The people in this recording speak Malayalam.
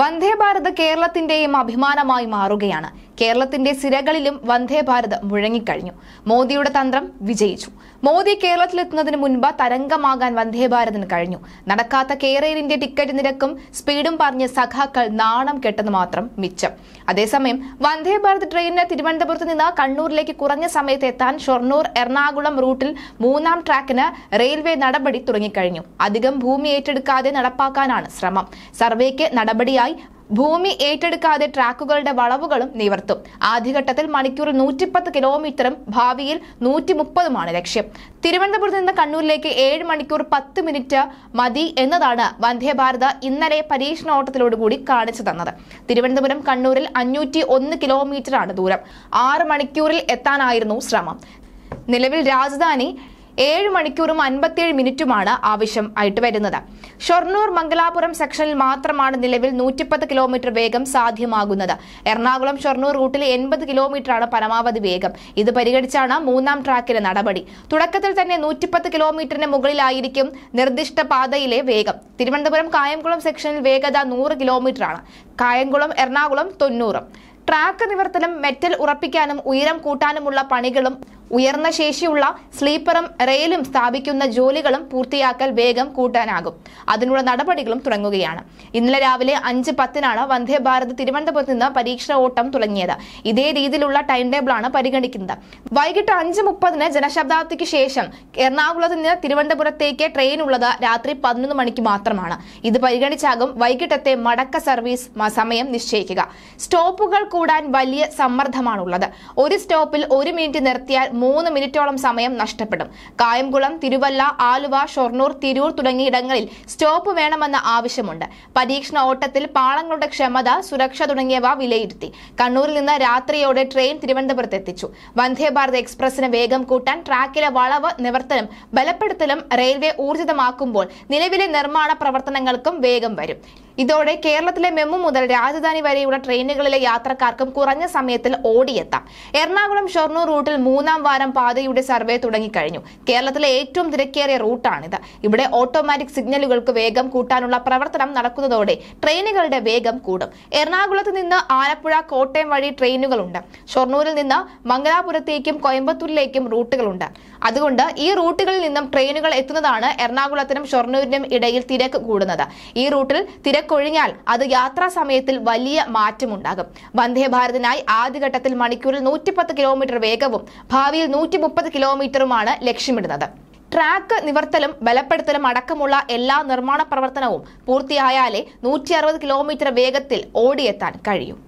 വന്ദേ ഭാരത് കേരളത്തിന്റെയും അഭിമാനമായി മാറുകയാണ് കേരളത്തിന്റെ സിരകളിലും വന്ദേ ഭാരത് മുഴങ്ങിക്കഴിഞ്ഞു മോദിയുടെ തന്ത്രം വിജയിച്ചു മോദി കേരളത്തിലെത്തുന്നതിന് മുൻപ് തരംഗമാകാൻ വന്ദേ ഭാരതിന് കഴിഞ്ഞു നടക്കാത്ത കെയർ ടിക്കറ്റ് നിരക്കും സ്പീഡും പറഞ്ഞ് സഖാക്കൾ നാണം കെട്ടെന്ന് മാത്രം മിച്ചം അതേസമയം വന്ദേ ഭാരത് ട്രെയിനിന് തിരുവനന്തപുരത്ത് നിന്ന് കണ്ണൂരിലേക്ക് കുറഞ്ഞ സമയത്ത് എത്താൻ ഷൊർണൂർ എറണാകുളം റൂട്ടിൽ മൂന്നാം ട്രാക്കിന് റെയിൽവേ നടപടി തുടങ്ങിക്കഴിഞ്ഞു അധികം ഭൂമി ഏറ്റെടുക്കാതെ നടപ്പാക്കാനാണ് ശ്രമം സർവേക്ക് നടപടി പദ്ധതിയായി ഭൂമി ഏറ്റെടുക്കാതെ ട്രാക്കുകളുടെ വളവുകളും നിവർത്തും ആദ്യഘട്ടത്തിൽ മണിക്കൂറിൽ നൂറ്റിപ്പത്ത് കിലോമീറ്ററും ഭാവിയിൽ നൂറ്റി മുപ്പതുമാണ് ലക്ഷ്യം തിരുവനന്തപുരത്ത് നിന്ന് കണ്ണൂരിലേക്ക് ഏഴ് മണിക്കൂർ പത്ത് മിനിറ്റ് മതി എന്നതാണ് വന്ദേ ഭാരത് ഇന്നലെ പരീക്ഷണോട്ടത്തിലോടുകൂടി കാണിച്ചു തന്നത് തിരുവനന്തപുരം കണ്ണൂരിൽ അഞ്ഞൂറ്റി ഒന്ന് കിലോമീറ്ററാണ് ദൂരം ആറ് മണിക്കൂറിൽ എത്താനായിരുന്നു ശ്രമം നിലവിൽ രാജധാനി ഏഴ് മണിക്കൂറും അൻപത്തിയേഴ് മിനിറ്റുമാണ് ആവശ്യം ആയിട്ട് വരുന്നത് ഷൊർണൂർ മംഗലാപുരം സെക്ഷനിൽ മാത്രമാണ് നിലവിൽ നൂറ്റിപ്പത്ത് കിലോമീറ്റർ വേഗം സാധ്യമാകുന്നത് എറണാകുളം ഷൊർണൂർ റൂട്ടിൽ എൺപത് കിലോമീറ്ററാണ് പരമാവധി വേഗം ഇത് പരിഗണിച്ചാണ് മൂന്നാം ട്രാക്കിലെ നടപടി തുടക്കത്തിൽ തന്നെ നൂറ്റിപ്പത്ത് കിലോമീറ്ററിന് മുകളിലായിരിക്കും നിർദ്ദിഷ്ട പാതയിലെ വേഗം തിരുവനന്തപുരം കായംകുളം സെക്ഷനിൽ വേഗത നൂറ് കിലോമീറ്ററാണ് കായംകുളം എറണാകുളം തൊണ്ണൂറും ട്രാക്ക് നിവർത്തനം മെറ്റൽ ഉറപ്പിക്കാനും ഉയരം കൂട്ടാനുമുള്ള പണികളും ഉയർന്ന ശേഷിയുള്ള സ്ലീപ്പറും റെയിലും സ്ഥാപിക്കുന്ന ജോലികളും പൂർത്തിയാക്കൽ വേഗം കൂട്ടാനാകും അതിനുള്ള നടപടികളും തുടങ്ങുകയാണ് ഇന്നലെ രാവിലെ അഞ്ച് പത്തിനാണ് വന്ദേ ഭാരത് തിരുവനന്തപുരത്ത് നിന്ന് പരീക്ഷണ ഓട്ടം തുടങ്ങിയത് ഇതേ രീതിയിലുള്ള ടൈം ടേബിളാണ് പരിഗണിക്കുന്നത് വൈകിട്ട് അഞ്ച് മുപ്പതിന് ജനശതാബ്ദിക്ക് ശേഷം എറണാകുളത്ത് നിന്ന് തിരുവനന്തപുരത്തേക്ക് ട്രെയിൻ ഉള്ളത് രാത്രി പതിനൊന്ന് മണിക്ക് മാത്രമാണ് ഇത് പരിഗണിച്ചാകും വൈകിട്ടത്തെ മടക്ക സർവീസ് സമയം നിശ്ചയിക്കുക സ്റ്റോപ്പുകൾ കൂടാൻ വലിയ സമ്മർദ്ദമാണുള്ളത് ഒരു സ്റ്റോപ്പിൽ ഒരു മിനിറ്റ് നിർത്തിയാൽ മൂന്ന് മിനിറ്റോളം സമയം നഷ്ടപ്പെടും കായംകുളം തിരുവല്ല ആലുവ ഷൊർണൂർ തിരൂർ തുടങ്ങിയ ഇടങ്ങളിൽ സ്റ്റോപ്പ് വേണമെന്ന ആവശ്യമുണ്ട് പരീക്ഷണ ഓട്ടത്തിൽ പാളങ്ങളുടെ ക്ഷമത സുരക്ഷ തുടങ്ങിയവ വിലയിരുത്തി കണ്ണൂരിൽ നിന്ന് രാത്രിയോടെ ട്രെയിൻ തിരുവനന്തപുരത്ത് എത്തിച്ചു ഭാരത് എക്സ്പ്രസിന് വേഗം കൂട്ടാൻ ട്രാക്കിലെ വളവ് നിവർത്തനം ബലപ്പെടുത്തലും റെയിൽവേ ഊർജിതമാക്കുമ്പോൾ നിലവിലെ നിർമ്മാണ പ്രവർത്തനങ്ങൾക്കും വേഗം വരും ഇതോടെ കേരളത്തിലെ മെമ്മു മുതൽ രാജധാനി വരെയുള്ള ട്രെയിനുകളിലെ യാത്രക്കാർക്കും കുറഞ്ഞ സമയത്തിൽ ഓടിയെത്താം എറണാകുളം ഷൊർണൂർ റൂട്ടിൽ മൂന്നാം വാരം പാതയുടെ സർവേ തുടങ്ങിക്കഴിഞ്ഞു കേരളത്തിലെ ഏറ്റവും തിരക്കേറിയ റൂട്ടാണിത് ഇവിടെ ഓട്ടോമാറ്റിക് സിഗ്നലുകൾക്ക് വേഗം കൂട്ടാനുള്ള പ്രവർത്തനം നടക്കുന്നതോടെ ട്രെയിനുകളുടെ വേഗം കൂടും എറണാകുളത്ത് നിന്ന് ആലപ്പുഴ കോട്ടയം വഴി ട്രെയിനുകളുണ്ട് ഷൊർണൂരിൽ നിന്ന് മംഗലാപുരത്തേക്കും കോയമ്പത്തൂരിലേക്കും റൂട്ടുകളുണ്ട് അതുകൊണ്ട് ഈ റൂട്ടുകളിൽ നിന്നും ട്രെയിനുകൾ എത്തുന്നതാണ് എറണാകുളത്തിനും ഷൊർണൂരിനും ഇടയിൽ തിരക്ക് കൂടുന്നത് ഈ റൂട്ടിൽ തിരക്ക് കൊഴിഞ്ഞാൽ അത് യാത്രാ സമയത്തിൽ വലിയ മാറ്റമുണ്ടാകും വന്ദേ ഭാരതിനായി ആദ്യഘട്ടത്തിൽ മണിക്കൂറിൽ നൂറ്റിപ്പത്ത് കിലോമീറ്റർ വേഗവും ഭാവിയിൽ നൂറ്റി മുപ്പത് കിലോമീറ്ററുമാണ് ലക്ഷ്യമിടുന്നത് ട്രാക്ക് നിവർത്തലും ബലപ്പെടുത്തലും അടക്കമുള്ള എല്ലാ നിർമ്മാണ പ്രവർത്തനവും പൂർത്തിയായാലേ നൂറ്റി കിലോമീറ്റർ വേഗത്തിൽ ഓടിയെത്താൻ കഴിയും